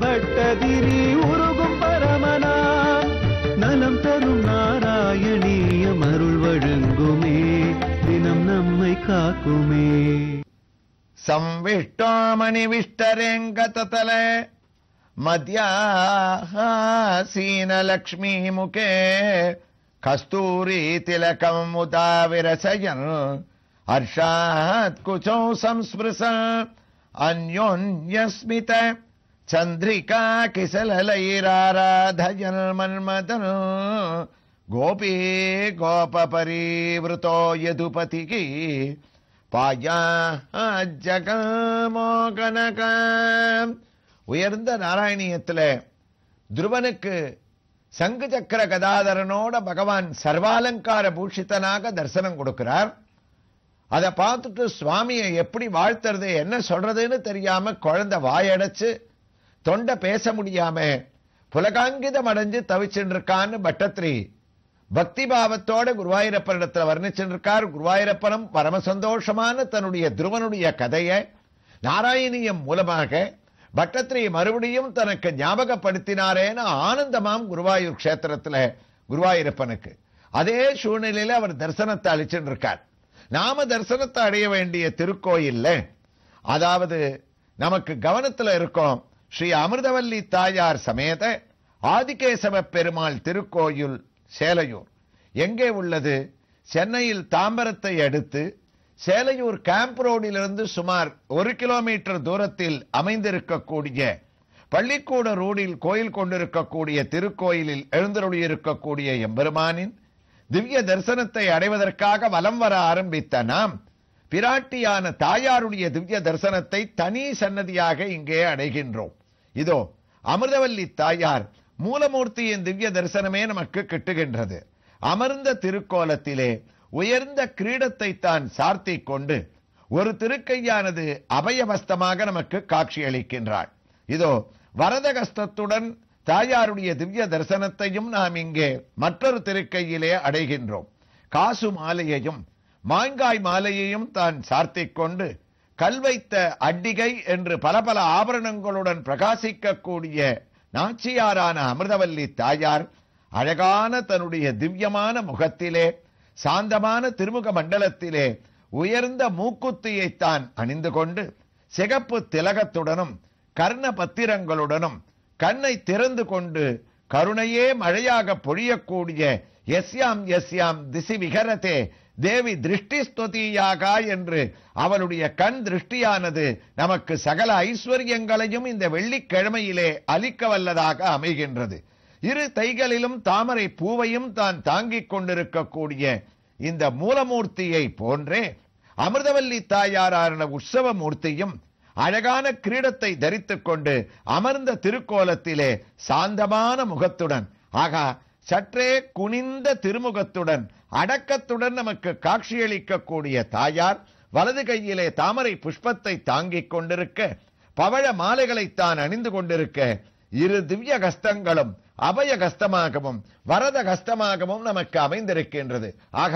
பட்டதிரி உருகும் பரமனா நலம் தரும் நாராயணிய மருள் வழங்குமே தினம் நம்மை காக்குமே சம்விஷ்டாமணி விஷ்டரேங்க தத்தல लक्ष्मी मुखे कस्तूरीतिलकमुदा विरसयन् हर्षात् कुचौ संस्पृश अन्योन्यस्मित चन्द्रिका मन्मदन गोपी गोपपरीवृतो यदुपति पाया जगमोकनका உயர்ந்த நாராயணியத்தில் துருவனுக்கு சங்கு சக்கர கதாதரனோட பகவான் சர்வாலங்கார பூஷித்தனாக தரிசனம் கொடுக்கிறார் அதை பார்த்துட்டு சுவாமியை எப்படி வாழ்த்துறது என்ன சொல்றதுன்னு தெரியாம குழந்தை வாயடைச்சு தொண்டை பேச முடியாம புலகாங்கிதம் அடைஞ்சு தவிச்சுட்டு இருக்கான்னு பட்டத்ரி பக்தி பாவத்தோட குருவாயிரப்பனிடத்தில் வர்ணிச்சுருக்கார் குருவாயிரப்பனம் பரம சந்தோஷமான தன்னுடைய துருவனுடைய கதையை நாராயணியம் மூலமாக பட்டத்திரி மறுபடியும் தனக்கு ஞாபகப்படுத்தினாரேன்னு ஆனந்தமாம் குருவாயூர் கஷேத்திரத்தில் குருவாயூரப்பனுக்கு அதே சூழ்நிலையில் அவர் தரிசனத்தை அழிச்சுட்டு இருக்கார் நாம தரிசனத்தை அடைய வேண்டிய திருக்கோயில்ல அதாவது நமக்கு கவனத்தில் இருக்கும் ஸ்ரீ அமிர்தவல்லி தாயார் சமேத ஆதிகேசவ பெருமாள் திருக்கோயில் சேலையூர் எங்கே உள்ளது சென்னையில் தாம்பரத்தை அடுத்து சேலையூர் கேம்ப் ரோடிலிருந்து சுமார் ஒரு கிலோமீட்டர் தூரத்தில் அமைந்திருக்கக்கூடிய பள்ளிக்கூட ரோடில் கோயில் கொண்டிருக்கக்கூடிய திருக்கோயிலில் எழுந்தருளியிருக்கக்கூடிய எம்பெருமானின் திவ்ய தரிசனத்தை அடைவதற்காக வலம் வர ஆரம்பித்த நாம் பிராட்டியான தாயாருடைய திவ்ய தரிசனத்தை தனி சன்னதியாக இங்கே அடைகின்றோம் இதோ அமிர்தவல்லி தாயார் மூலமூர்த்தியின் திவ்ய தரிசனமே நமக்கு கிட்டுகின்றது அமர்ந்த திருக்கோலத்திலே உயர்ந்த கிரீடத்தை தான் சார்த்திக் கொண்டு ஒரு திருக்கையானது அபயவஸ்தமாக நமக்கு காட்சி அளிக்கின்றார் இதோ வரதகஸ்தத்துடன் தாயாருடைய திவ்ய தரிசனத்தையும் நாம் இங்கே மற்றொரு திருக்கையிலே அடைகின்றோம் காசு மாலையையும் மாங்காய் மாலையையும் தான் சார்த்திக் கொண்டு கல்வைத்த அட்டிகை என்று பல பல ஆபரணங்களுடன் பிரகாசிக்கக்கூடிய நாச்சியாரான அமிர்தவல்லி தாயார் அழகான தன்னுடைய திவ்யமான முகத்திலே சாந்தமான திருமுக மண்டலத்திலே உயர்ந்த மூக்குத்தியைத்தான் அணிந்து கொண்டு சிகப்பு திலகத்துடனும் கர்ண பத்திரங்களுடனும் கண்ணை திறந்து கொண்டு கருணையே மழையாக பொழியக்கூடிய எஸ்யாம் எஸ்யாம் திசி விகரதே தேவி திருஷ்டி ஸ்துதியாக என்று அவளுடைய கண் திருஷ்டியானது நமக்கு சகல ஐஸ்வர்யங்களையும் இந்த வெள்ளிக்கிழமையிலே அளிக்க வல்லதாக அமைகின்றது இரு தைகளிலும் தாமரை பூவையும் தான் தாங்கிக் கொண்டிருக்கக்கூடிய இந்த மூலமூர்த்தியை போன்றே அமிர்தவல்லி தாயாரான மூர்த்தியும் அழகான கிரீடத்தை தரித்துக் கொண்டு அமர்ந்த திருக்கோலத்திலே சாந்தமான முகத்துடன் ஆகா சற்றே குனிந்த திருமுகத்துடன் அடக்கத்துடன் நமக்கு காட்சியளிக்கக்கூடிய தாயார் வலது கையிலே தாமரை புஷ்பத்தை தாங்கிக் கொண்டிருக்க பவழ மாலைகளைத்தான் அணிந்து கொண்டிருக்க இரு திவ்ய கஸ்தங்களும் அபய கஸ்தமாகவும் வரத கஸ்தமாகவும் நமக்கு அமைந்திருக்கின்றது ஆக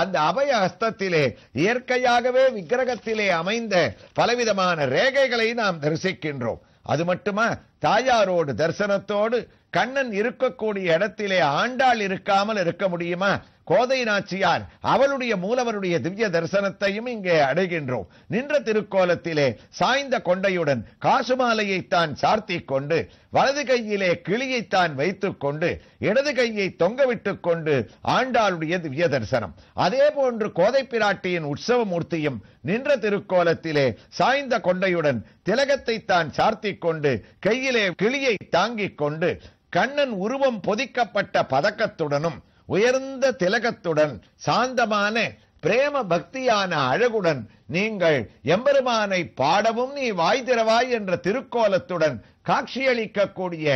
அந்த அபய ஹஸ்தத்திலே இயற்கையாகவே விக்கிரகத்திலே அமைந்த பலவிதமான ரேகைகளை நாம் தரிசிக்கின்றோம் அது மட்டுமா தாயாரோடு தரிசனத்தோடு கண்ணன் இருக்கக்கூடிய இடத்திலே ஆண்டாள் இருக்காமல் இருக்க முடியுமா கோதை நாச்சியார் அவளுடைய மூலவருடைய திவ்ய தரிசனத்தையும் இங்கே அடைகின்றோம் நின்ற திருக்கோலத்திலே சாய்ந்த கொண்டையுடன் காசுமாலையைத்தான் சார்த்திக் கொண்டு வலது கையிலே கிளியைத்தான் வைத்துக் கொண்டு இடது கையை தொங்கவிட்டுக் கொண்டு ஆண்டாளுடைய திவ்ய தரிசனம் அதே போன்று கோதை பிராட்டியின் உற்சவமூர்த்தியும் நின்ற திருக்கோலத்திலே சாய்ந்த கொண்டையுடன் திலகத்தை தான் சார்த்திக் கொண்டு கையிலே கிளியை தாங்கிக் கொண்டு கண்ணன் உருவம் பொதிக்கப்பட்ட பதக்கத்துடனும் உயர்ந்த திலகத்துடன் சாந்தமான பிரேம பக்தியான அழகுடன் நீங்கள் எம்பெருமானை பாடவும் நீ வாய் திறவாய் என்ற திருக்கோலத்துடன் காட்சியளிக்கக்கூடிய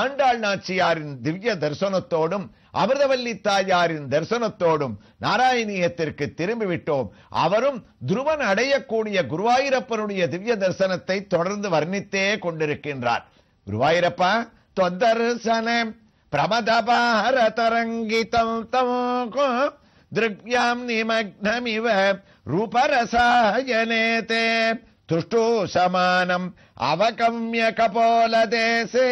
ஆண்டாள் நாச்சியாரின் திவ்ய தரிசனத்தோடும் அமிர்தவல்லி தாயாரின் தரிசனத்தோடும் நாராயணியத்திற்கு திரும்பிவிட்டோம் அவரும் துருவன் அடையக்கூடிய குருவாயிரப்பனுடைய திவ்ய தரிசனத்தை தொடர்ந்து வர்ணித்தே கொண்டிருக்கின்றார் குருவாயிரப்பா தொத்தரசனம் பிரமதபாரதரங்கிதம் तम् दृग्व्याम् நிமக்னமிவ ரூபரசாயனே ते तुष्टु समानम् अवगम्य कपोलदेशे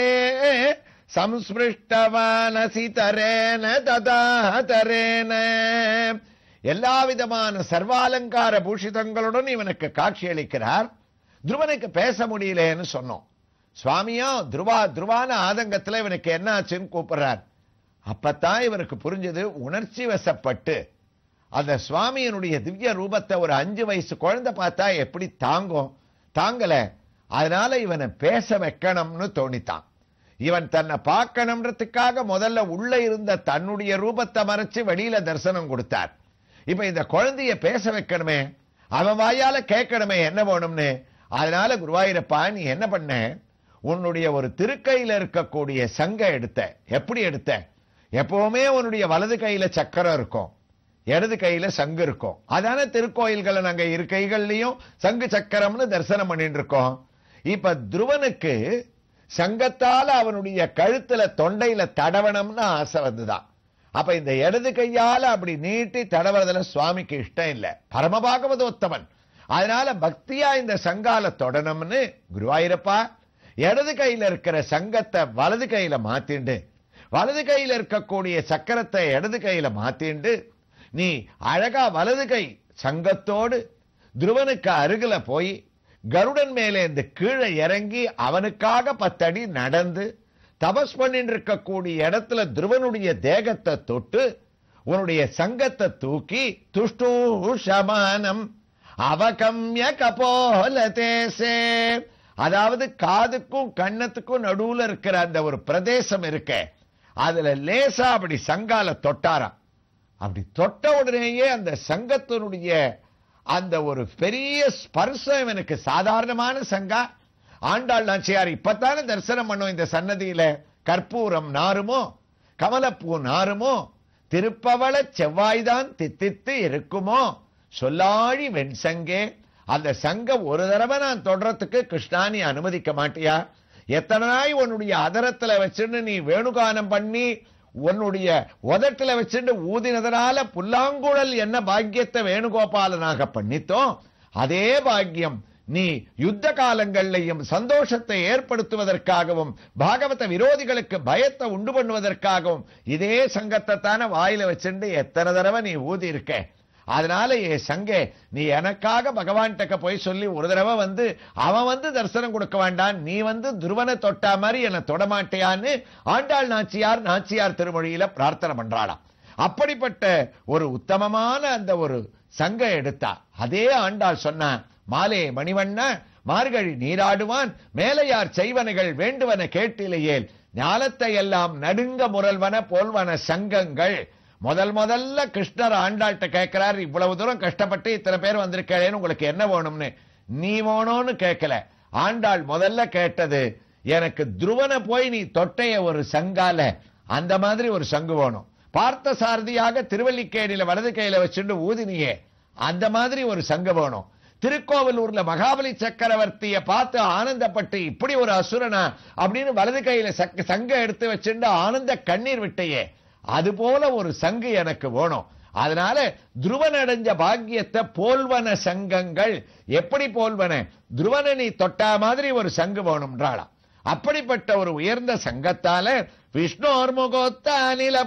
சம்ஸ்பிருஷ்டவானசிதரேன ததாஹதரேன எல்லா விதமான சர்வாலங்கார பூஷிதங்களுடன் இவனுக்கு காட்சி அளிக்கிறார் துருவனுக்கு பேச முடியலேன்னு சொன்னோம் சுவாமியும் துருவா துருவான ஆதங்கத்தில் இவனுக்கு என்ன ஆச்சுன்னு கூப்பிடுறார் அப்பத்தான் இவனுக்கு புரிஞ்சது உணர்ச்சி வசப்பட்டு அந்த சுவாமியனுடைய திவ்ய ரூபத்தை ஒரு அஞ்சு வயசு குழந்தை பார்த்தா எப்படி தாங்கும் தாங்கல அதனால இவனை பேச வைக்கணும்னு தோணித்தான் இவன் தன்னை பார்க்கணும்ன்றதுக்காக முதல்ல உள்ள இருந்த தன்னுடைய ரூபத்தை மறைச்சு வெளியில தரிசனம் கொடுத்தார் இப்ப இந்த குழந்தைய பேச வைக்கணுமே அவன் வாயால கேட்கணுமே என்ன வேணும்னு அதனால குருவாயிரப்பா நீ என்ன பண்ண உன்னுடைய ஒரு திருக்கையில் இருக்கக்கூடிய சங்க எடுத்த எப்படி எடுத்த எப்பவுமே உன்னுடைய வலது கையில சக்கரம் இருக்கும் இடது கையில சங்கு இருக்கும் அதான திருக்கோயில்களை நாங்க இரு கைகள்லையும் சங்கு சக்கரம்னு தரிசனம் பண்ணிட்டு இருக்கோம் இப்ப துருவனுக்கு சங்கத்தால அவனுடைய கழுத்துல தொண்டையில தடவனம்னு ஆசை வந்துதான் அப்ப இந்த இடது கையால அப்படி நீட்டி தடவுறதுல சுவாமிக்கு இஷ்டம் இல்லை பரமபாகவதோத்தவன் அதனால பக்தியா இந்த சங்கால தொடணும்னு குருவாயிரப்பா இடது கையில் இருக்கிற சங்கத்தை வலது கையில மாத்திண்டு வலது கையில் இருக்கக்கூடிய சக்கரத்தை இடது கையில மாத்திண்டு நீ அழகா வலது கை சங்கத்தோடு துருவனுக்கு அருகில் போய் கருடன் மேலே இந்த கீழே இறங்கி அவனுக்காக பத்தடி நடந்து தபஸ் பண்ணிட்டு இருக்கக்கூடிய இடத்துல துருவனுடைய தேகத்தை தொட்டு உன்னுடைய சங்கத்தை தூக்கி துஷ்டூ சமானம் அவகம்ய கபோல தேசே அதாவது காதுக்கும் கண்ணத்துக்கும் நடுவுல இருக்கிற அந்த ஒரு பிரதேசம் இருக்க அதுல லேசா அப்படி சங்கால தொட்டாராம் அப்படி தொட்ட உடனேயே அந்த சங்கத்தினுடைய அந்த ஒரு பெரிய ஸ்பர்சம் எனக்கு சாதாரணமான சங்கா ஆண்டாள் நாச்சியார் இப்பத்தான தரிசனம் பண்ணும் இந்த சன்னதியில கற்பூரம் நாருமோ கமலப்பூ நாருமோ திருப்பவள செவ்வாய்தான் தித்தித்து இருக்குமோ சொல்லாழி வெண்சங்கே அந்த சங்கம் ஒரு தடவை நான் தொடரத்துக்கு கிருஷ்ணா நீ அனுமதிக்க மாட்டியா எத்தனை நாய் உன்னுடைய அதரத்தில் வச்சுன்னு நீ வேணுகானம் பண்ணி உன்னுடைய உதட்டில் வச்சுட்டு ஊதினதனால புல்லாங்குழல் என்ன பாக்கியத்தை வேணுகோபாலனாக பண்ணித்தோம் அதே பாக்கியம் நீ யுத்த காலங்களிலையும் சந்தோஷத்தை ஏற்படுத்துவதற்காகவும் பாகவத விரோதிகளுக்கு பயத்தை உண்டு பண்ணுவதற்காகவும் இதே சங்கத்தை தானே வாயில வச்சுட்டு எத்தனை தடவை நீ ஊதி இருக்க அதனால ஏ சங்க நீ எனக்காக பகவான் போய் சொல்லி ஒரு தடவை வந்து அவன் வந்து தரிசனம் கொடுக்க வேண்டான் நீ வந்து துருவனை தொட்டா மாதிரி என்னை தொடமாட்டையான்னு ஆண்டாள் நாச்சியார் நாச்சியார் திருமொழியில பிரார்த்தனை பண்றாளாம் அப்படிப்பட்ட ஒரு உத்தமமான அந்த ஒரு சங்க எடுத்தா அதே ஆண்டாள் சொன்ன மாலே மணிவண்ண மார்கழி நீராடுவான் மேலையார் செய்வனைகள் வேண்டுவன கேட்டிலேயே ஞானத்தை எல்லாம் நடுங்க முரல்வன போல்வன சங்கங்கள் முதல் முதல்ல கிருஷ்ணர் ஆண்டாள்கிட்ட கேட்கிறார் இவ்வளவு தூரம் கஷ்டப்பட்டு இத்தனை பேர் வந்திருக்கேன் உங்களுக்கு என்ன வேணும்னு நீ வேணும்னு கேட்கல ஆண்டாள் முதல்ல கேட்டது எனக்கு துருவனை போய் நீ தொட்டைய ஒரு சங்கால அந்த மாதிரி ஒரு சங்கு வேணும் பார்த்த சாரதியாக திருவல்லிக்கேணியில வலது கையில வச்சுட்டு ஊதினியே அந்த மாதிரி ஒரு சங்கு வேணும் திருக்கோவிலூர்ல மகாபலி சக்கரவர்த்திய பார்த்து ஆனந்தப்பட்டு இப்படி ஒரு அசுரனா அப்படின்னு வலது கையில சங்க எடுத்து வச்சுட்டு ஆனந்த கண்ணீர் விட்டையே அது போல ஒரு சங்கு எனக்கு வேணும் அதனால துருவனடைஞ்ச பாக்கியத்தை போல்வன சங்கங்கள் எப்படி போல்வன துருவனனி தொட்டா மாதிரி ஒரு சங்கு வேணும்ன்றாளாம் அப்படிப்பட்ட ஒரு உயர்ந்த சங்கத்தால விஷ்ணோர்முகோத்தானில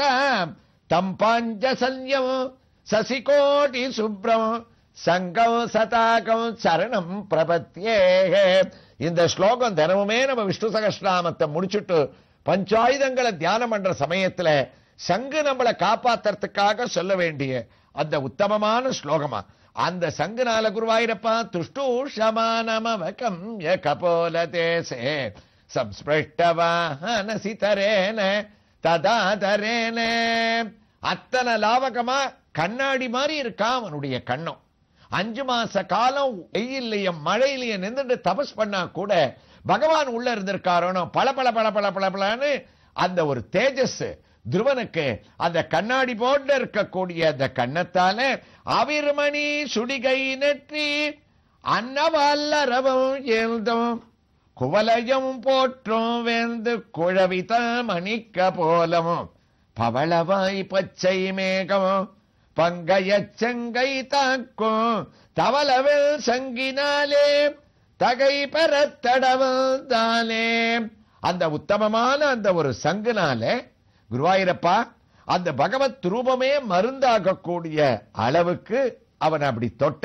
தாம் தம் பாஞ்சசல்யம் சசிகோட்டி சுப்ரம் சங்கம் சதாகம் சரணம் பிரபத்தியே இந்த ஸ்லோகம் தினமுமே நம்ம விஷ்ணு சகஸ்நாமத்தை முடிச்சுட்டு பஞ்சாயுதங்களை தியானம் பண்ற சமயத்தில் சங்கு நம்மளை காப்பாத்துறதுக்காக சொல்ல வேண்டிய அந்த உத்தமமான ஸ்லோகமா அந்த சங்கு நால குருவாயிரப்பா துஷ்டூஷமான சமானமவகம் ய கபோல தேசே சம்ஸ்பிருஷ்டவாஹனசிதரேன ததாதரேன அத்தனை லாவகமா கண்ணாடி மாதிரி இருக்கா அவனுடைய கண்ணம் அஞ்சு மாச காலம் வெயில்லையே மழையிலேயே நின்றுட்டு தபஸ் பண்ணா கூட பகவான் உள்ள இருந்திருக்காரோ பல பல பல பல பல பலன்னு அந்த ஒரு தேஜஸ் துருவனுக்கு அந்த கண்ணாடி போட்டு இருக்கக்கூடிய அந்த கண்ணத்தால அவிர்மணி சுடிகை நெற்றி அன்னவல்லரவம் எழுதும் குவலயம் போற்றும் வேந்து குழவித மணிக்க போலமும் பவளவாய் பச்சை மேகமும் பங்கைய செங்கை தாக்கும் தவளவில் சங்கினாலே தகை பெறத் தடவல் தானே அந்த உத்தமமான அந்த ஒரு சங்குனால குருவாயிரப்பா அந்த பகவத் ரூபமே மருந்தாகக்கூடிய அளவுக்கு அவன் அப்படி தொட்ட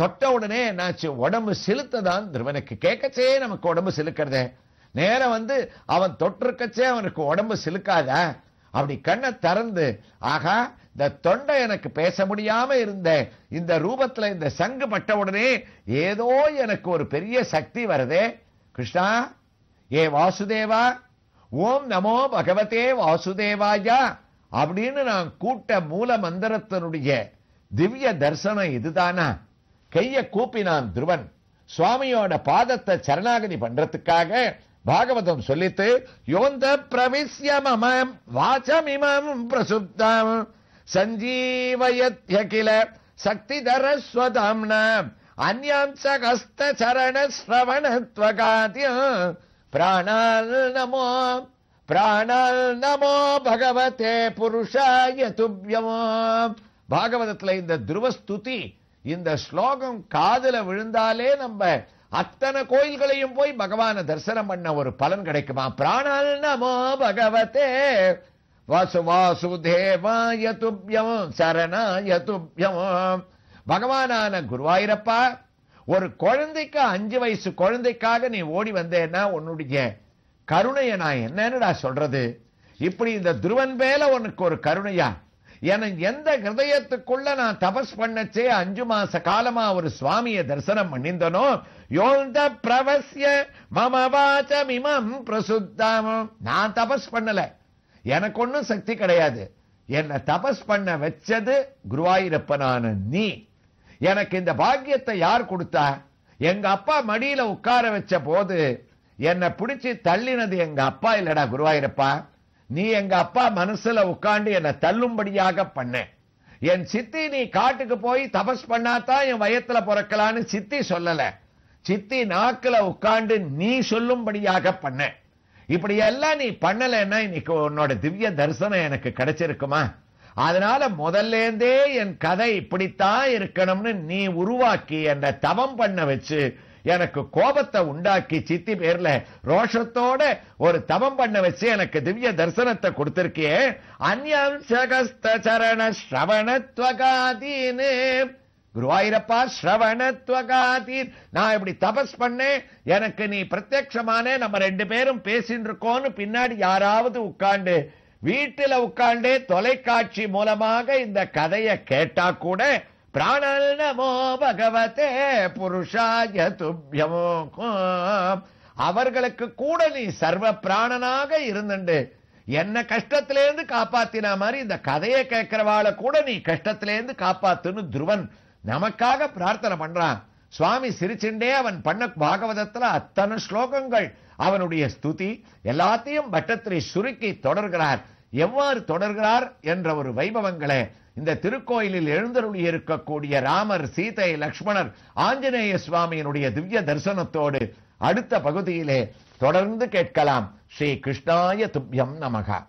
தொட்ட உடனே என்னாச்சு உடம்பு செலுத்ததான் திருவனுக்கு கேட்கச்சே நமக்கு உடம்பு செலுக்கிறத நேரம் வந்து அவன் தொட்டிருக்கச்சே அவனுக்கு உடம்பு செலுக்காதா அப்படி கண்ணை திறந்து ஆகா இந்த தொண்டை எனக்கு பேச முடியாம இருந்த இந்த ரூபத்துல இந்த சங்கு பட்ட உடனே ஏதோ எனக்கு ஒரு பெரிய சக்தி வருதே கிருஷ்ணா ஏ வாசுதேவா ஓம் நமோ பகவதே வாசுதேவாயா அப்படின்னு நான் கூட்ட மூல மந்திரத்தினுடைய திவ்ய தர்சனம் இதுதானா கைய கூப்பினான் துருவன் சுவாமியோட பாதத்தை சரணாகதி பண்றதுக்காக பாகவதம் சொல்லித்து யோந்த பிரவிசிய மம வாச்சமிமம் பிரசுப்தம் சஞ்சீவயத்யகில சக்தி தரஸ்வதாம்ன அந்யாம் சகஸ்த பிராணால் நமோ பிராணால் நமோ பகவதே புருஷாய துப்யமோ பாகவதத்தில் இந்த துருவஸ்துதி இந்த ஸ்லோகம் காதல விழுந்தாலே நம்ம அத்தனை கோயில்களையும் போய் பகவான தரிசனம் பண்ண ஒரு பலன் கிடைக்குமா பிராணால் நமோ பகவதே வாசு துப்யம் சரணாய துப்யம் பகவானான குருவாயிரப்பா ஒரு குழந்தைக்கு அஞ்சு வயசு குழந்தைக்காக நீ ஓடி வந்தேன்னா உன்னுடைய கருணையை நான் என்னன்னுடா சொல்றது இப்படி இந்த துருவன் மேல உனக்கு ஒரு கருணையா என எந்த ஹிருதயத்துக்குள்ள நான் தபஸ் பண்ணச்சே அஞ்சு மாச காலமா ஒரு சுவாமியை தரிசனம் பண்ணிந்தனோ யோந்த பிரவசிய மம வாச்சமிமம் பிரசுத்தம் நான் தபஸ் பண்ணல எனக்கு ஒன்றும் சக்தி கிடையாது என்னை தபஸ் பண்ண வச்சது குருவாயிரப்பனான நீ எனக்கு இந்த பாக்கியத்தை யார் கொடுத்தா எங்க அப்பா மடியில உட்கார வச்ச போது என்னை பிடிச்சி தள்ளினது எங்க அப்பா இல்லடா குருவாயிரப்பா நீ எங்க அப்பா மனசுல உட்காந்து என்னை தள்ளும்படியாக பண்ண என் சித்தி நீ காட்டுக்கு போய் தபஸ் பண்ணாதான் என் வயத்துல பிறக்கலான்னு சித்தி சொல்லலை சித்தி நாக்கில் உட்காந்து நீ சொல்லும்படியாக பண்ண இப்படி எல்லாம் நீ பண்ணலைன்னா இன்னைக்கு உன்னோட திவ்ய தரிசனம் எனக்கு கிடைச்சிருக்குமா அதனால இருந்தே என் கதை இப்படித்தான் இருக்கணும்னு நீ உருவாக்கி என்ற தவம் பண்ண வச்சு எனக்கு கோபத்தை உண்டாக்கி சித்தி பேர்ல ரோஷத்தோட ஒரு தவம் பண்ண வச்சு எனக்கு திவ்ய தரிசனத்தை கொடுத்திருக்கேன் அந்யம் சகஸ்த சரண ஸ்ரவணத்வகாதீனே குருவாயிரப்பா ஸ்ரவணத்வகாதீர் நான் இப்படி தபஸ் பண்ணேன் எனக்கு நீ பிரத்யட்சமானே நம்ம ரெண்டு பேரும் பேசின்னு இருக்கோம்னு பின்னாடி யாராவது உட்காண்டு வீட்டுல உட்காண்டே தொலைக்காட்சி மூலமாக இந்த கதையை கேட்டா கூட பிராணல் நமோ பகவதே புருஷாய துப்பியமோ அவர்களுக்கு கூட நீ சர்வ பிராணனாக இருந்துண்டு என்ன கஷ்டத்திலேருந்து காப்பாத்தின மாதிரி இந்த கதையை கேட்கிறவாளை கூட நீ கஷ்டத்திலேருந்து காப்பாத்துன்னு துருவன் நமக்காக பிரார்த்தனை பண்றான் சுவாமி சிரிச்சுண்டே அவன் பண்ண பாகவதத்தில் அத்தனை ஸ்லோகங்கள் அவனுடைய ஸ்துதி எல்லாத்தையும் பட்டத்திலே சுருக்கி தொடர்கிறார் எவ்வாறு தொடர்கிறார் என்ற ஒரு வைபவங்களை இந்த திருக்கோயிலில் எழுந்தருளி இருக்கக்கூடிய ராமர் சீதை லக்ஷ்மணர் ஆஞ்சநேய சுவாமியினுடைய திவ்ய தரிசனத்தோடு அடுத்த பகுதியிலே தொடர்ந்து கேட்கலாம் ஸ்ரீ கிருஷ்ணாய துப்யம் நமகா